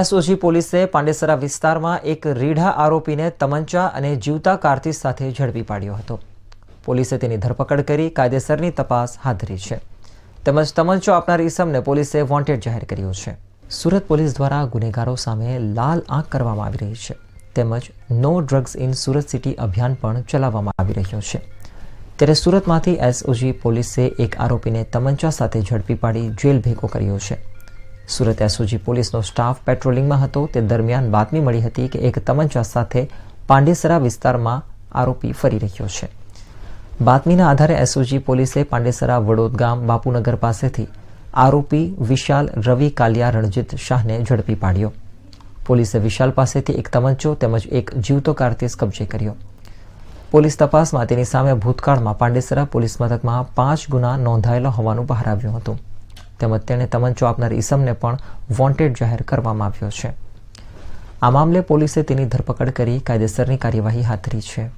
SOG પોલીસે પાંડેસરા વિસ્તારમાં એક રીઢા આરોપીને તમંચા અને જીવતા કારતી સાથે ઝડપી પાડ્યો હતો પોલીસે તેની ધરપકડ કરી કાયદેસરની તપાસ હાથ ધરી છે તેમજ તમંચો આપનાર ઈસમને પોલીસે વોન્ટેડ જાહેર કર્યો છે સુરત પોલીસ દ્વારા ગુનેગારો સામે લાલ આંખ કરવામાં આવી રહી છે તેમજ no drugs in Surat city અભિયાન પણ ચલાવવામાં આવી રહ્યો છે ત્યારે સુરતમાંથી એસઓજી પોલીસે એક આરોપીને તમંચા સાથે ઝડપી પાડી જેલ ભેગો કર્યો છે સુરત એસઓજી પોલીસનો સ્ટાફ પેટ્રોલિંગમાં હતો તે દરમિયાન બાતમી મળી હતી કે એક તમંચા સાથે પાંડેસરા વિસ્તારમાં આરોપી ફરી રહ્યો છે બાતમીના આધારે એસઓજી પોલીસે પાંડેસરા વડોદ ગામ બાપુનગર પાસેથી આરોપી વિશાલ રવિ કાલિયા રણજીત શાહને ઝડપી પાડ્યો પોલીસે વિશાલ પાસેથી એક તમંચો તેમજ એક જીવતો કારતીસ કબજે કર્યો પોલીસ તપાસમાં તેની સામે ભૂતકાળમાં પાંડેસરા પોલીસ મથકમાં પાંચ ગુના નોંધાયેલા હોવાનું બહાર આવ્યું હતું તેમજ તેણે તમંચો આપનાર ઈસમને પણ વોન્ટેડ જાહેર કરવામાં આવ્યો છે આ મામલે પોલીસે તેની ધરપકડ કરી કાયદેસરની કાર્યવાહી હાથ ધરી છે